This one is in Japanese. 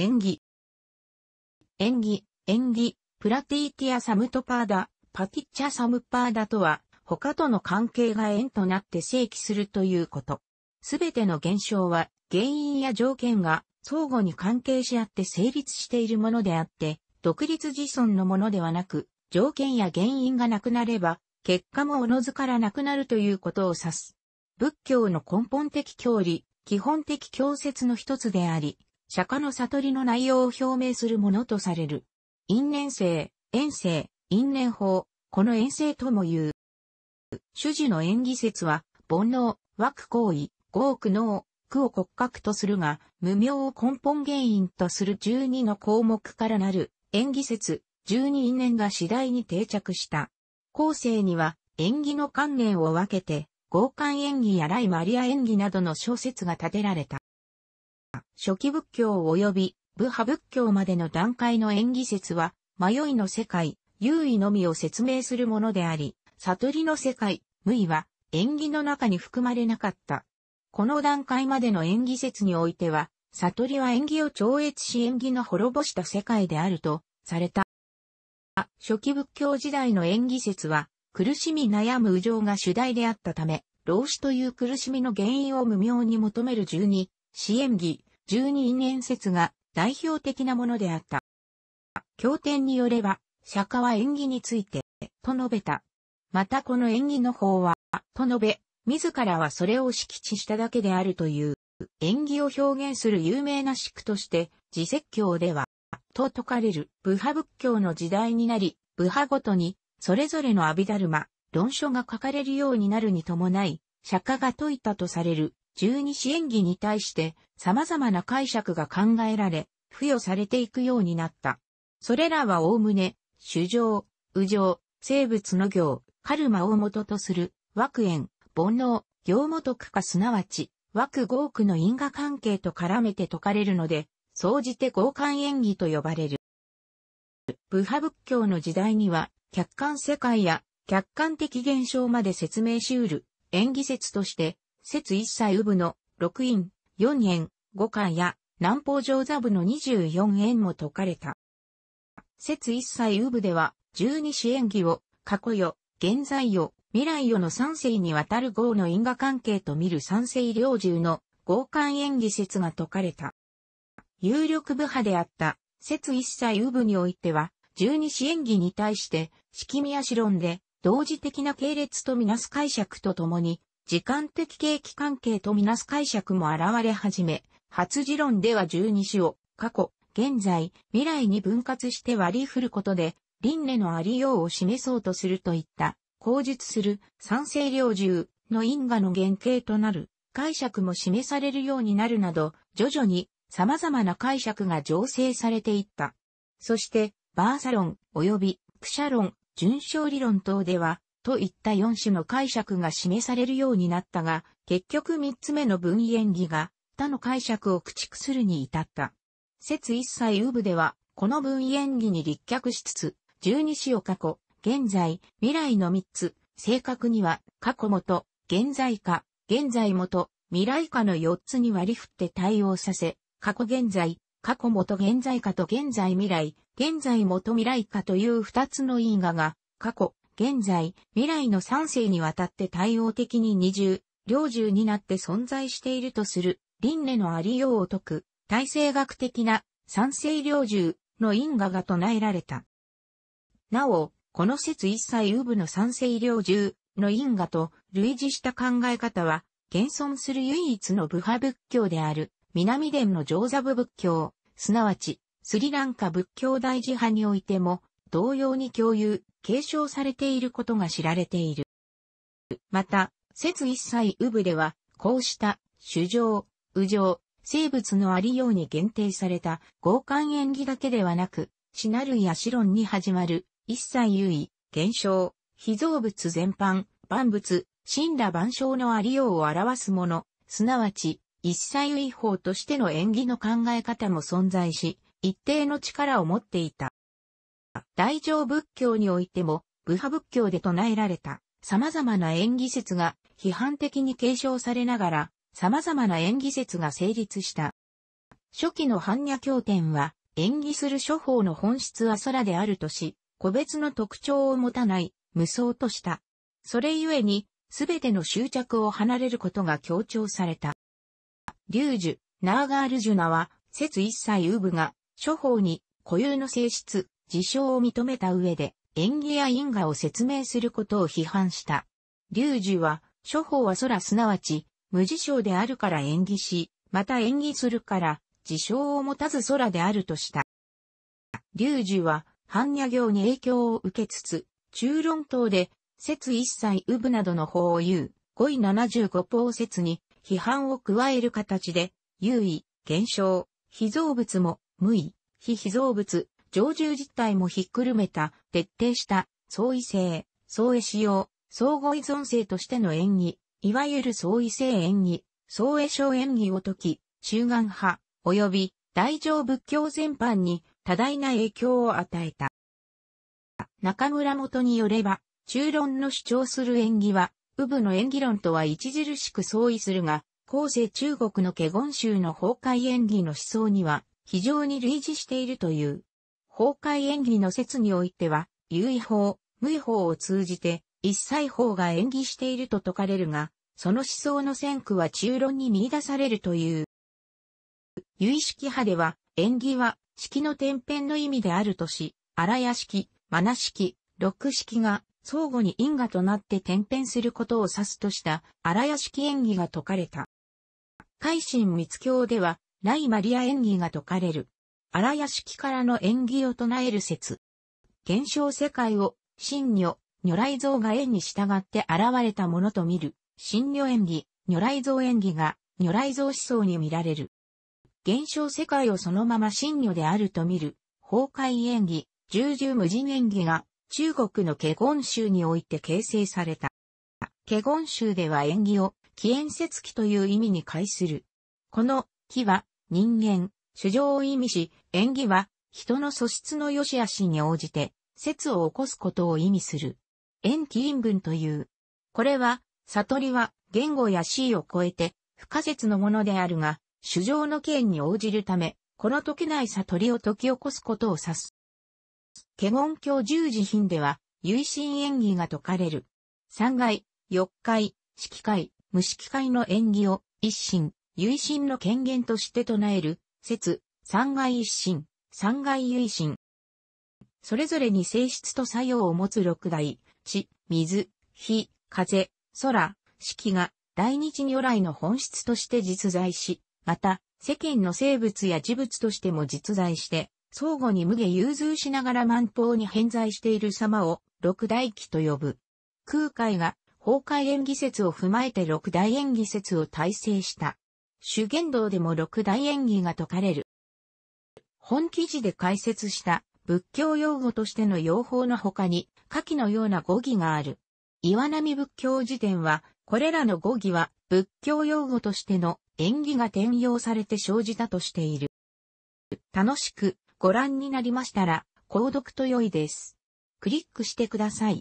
演技。演技、演技、プラティーティアサムトパーダ、パティッチャサムパーダとは、他との関係が縁となって正規するということ。すべての現象は、原因や条件が相互に関係し合って成立しているものであって、独立自尊のものではなく、条件や原因がなくなれば、結果もおのずからなくなるということを指す。仏教の根本的教理、基本的教説の一つであり、釈迦の悟りの内容を表明するものとされる。因縁性、縁性、因縁法、この縁性とも言う。主事の演技説は、煩悩、枠行為、合苦悩、苦を骨格とするが、無名を根本原因とする12の項目からなる縁起説、12因縁が次第に定着した。後世には、縁起の観念を分けて、合観演技やライマリア演技などの小説が立てられた。初期仏教及び部派仏教までの段階の演技説は、迷いの世界、優位のみを説明するものであり、悟りの世界、無意は、演技の中に含まれなかった。この段階までの演技説においては、悟りは演技を超越し演技の滅ぼした世界であると、された。初期仏教時代の演技説は、苦しみ悩む無上が主題であったため、老子という苦しみの原因を無明に求める十二支援儀、十二因縁説が代表的なものであった。経典によれば、釈迦は縁起について、と述べた。またこの縁起の法は、と述べ、自らはそれを敷地しただけであるという、縁起を表現する有名な宿として、自説教では、と説かれる、部派仏教の時代になり、部派ごとに、それぞれの阿弥陀馬、論書が書かれるようになるに伴い、釈迦が説いたとされる、十二支演技に対して様々な解釈が考えられ、付与されていくようになった。それらはおおむね、主情、右情、生物の行、カルマを元とする、枠縁、煩悩、行元句かすなわち、枠合区の因果関係と絡めて解かれるので、総じて合観演技と呼ばれる。部派仏教の時代には、客観世界や客観的現象まで説明しうる演技説として節一切部の6院4円5巻や南方上座部の24円も解かれた。節一切部では十二支演技を過去よ、現在よ、未来よの三世にわたる号の因果関係と見る三世領中の合関演技説が解かれた。有力部派であった節一切部においては十二支演技に対して式宮史論で同時的な系列とみなす解釈とともに時間的景気関係とみなす解釈も現れ始め、初字論では十二種を過去、現在、未来に分割して割り振ることで、輪廻のありようを示そうとするといった、口述する三世領獣の因果の原型となる解釈も示されるようになるなど、徐々に様々な解釈が醸成されていった。そして、バーサ論及びクシャ論、順勝理論等では、といった四種の解釈が示されるようになったが、結局三つ目の文演義が他の解釈を駆逐するに至った。説一切有部では、この文演義に立脚しつつ、十二子を過去、現在、未来の三つ、正確には、過去元、現在か、現在元、未来かの四つに割り振って対応させ、過去現在、過去元現在かと現在未来、現在元未来かという二つの因果が、過去、現在、未来の三世にわたって対応的に二重、領重になって存在しているとする、輪廻のありようを解く、体制学的な三世領重の因果が唱えられた。なお、この説一切有部の三世領重の因果と類似した考え方は、現存する唯一の部派仏教である、南伝の上座部仏教、すなわち、スリランカ仏教大寺派においても、同様に共有、継承されていることが知られている。また、説一切うぶでは、こうした、主情、右情、生物のありように限定された、合還演技だけではなく、シナるやシ論に始まる、一切優位、現象、非造物全般、万物、死んだ万象のありようを表すもの、すなわち、一切意法としての演技の考え方も存在し、一定の力を持っていた。大乗仏教においても、部派仏教で唱えられた様々な演技説が批判的に継承されながら、様々な演技説が成立した。初期の般若経典は、演技する処方の本質は空であるとし、個別の特徴を持たない、無双とした。それゆえに、すべての執着を離れることが強調された。龍樹、ナーガールジュナは、説一切ウブが、処方に固有の性質、自称を認めた上で、縁起や因果を説明することを批判した。龍樹は、諸法は空すなわち、無自称であるから縁起し、また縁起するから、自称を持たず空であるとした。龍樹は、般若行に影響を受けつつ、中論等で、説一切有部などの法を言う、5位75法説に、批判を加える形で、有意、現象、非造物も、無意、非非造物、常住実態もひっくるめた、徹底した、相違性、相違使用、相互依存性としての演技、いわゆる相違性演技、相違性演技を解き、集願派、及び大乗仏教全般に多大な影響を与えた。中村元によれば、中論の主張する演技は、右部の演技論とは著しく相違するが、後世中国の華厳宗の崩壊演技の思想には非常に類似しているという。公開演技の説においては、有意法、無意法を通じて、一切法が演技していると説かれるが、その思想の先駆は中論に見出されるという。有意識派では、演技は、式の天変の意味であるとし、荒屋式、マナ式、六式が、相互に因果となって転変することを指すとした、荒屋式演技が説かれた。海神密教では、ライマリア演技が説かれる。荒屋敷からの縁起を唱える説。現象世界を、真如、如来像が縁に従って現れたものと見る、真如縁起、如来像縁起が、如来像思想に見られる。現象世界をそのまま真如であると見る、崩壊縁起、従従無人縁起が、中国の華厳宗において形成された。華厳宗では縁起を、起縁節期という意味に介する。この、木は、人間、主情を意味し、縁起は、人の素質の良し悪しに応じて、説を起こすことを意味する。縁起陰文という。これは、悟りは、言語や思を超えて、不可説のものであるが、主情の権に応じるため、この解けない悟りを解き起こすことを指す。華厳教十字品では、唯心演技が解かれる。三階、四階、季会、無季会の演技を、一心、唯心の権限として唱える、説、三外一心、三外唯心。それぞれに性質と作用を持つ六大、地、水、火、風、空、四季が大日如来の本質として実在し、また、世間の生物や事物としても実在して、相互に無下融通しながら万法に偏在している様を六大期と呼ぶ。空海が崩壊演技説を踏まえて六大演技説を体制した。主言道でも六大演技が説かれる。本記事で解説した仏教用語としての用法の他に、下記のような語義がある。岩波仏教辞典は、これらの語義は仏教用語としての演技が転用されて生じたとしている。楽しくご覧になりましたら、購読と良いです。クリックしてください。